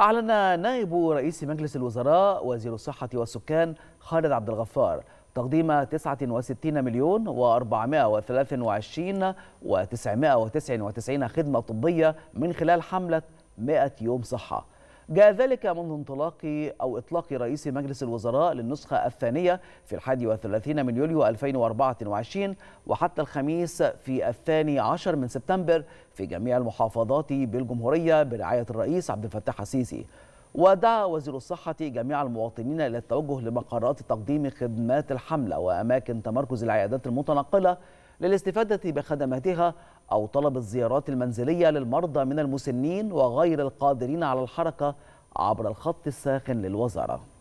أعلن نائب رئيس مجلس الوزراء وزير الصحة والسكان خالد عبد الغفار تقديم 69 مليون و423 و999 خدمة طبية من خلال حملة 100 يوم صحة جاء ذلك منذ انطلاق أو إطلاق رئيس مجلس الوزراء للنسخة الثانية في 31 من يوليو 2024 وحتى الخميس في الثاني عشر من سبتمبر في جميع المحافظات بالجمهورية برعاية الرئيس عبد الفتاح السيسي ودعا وزير الصحة جميع المواطنين إلى التوجه لمقرات تقديم خدمات الحملة وأماكن تمركز العيادات المتنقلة للاستفادة بخدماتها أو طلب الزيارات المنزلية للمرضى من المسنين وغير القادرين على الحركة عبر الخط الساخن للوزارة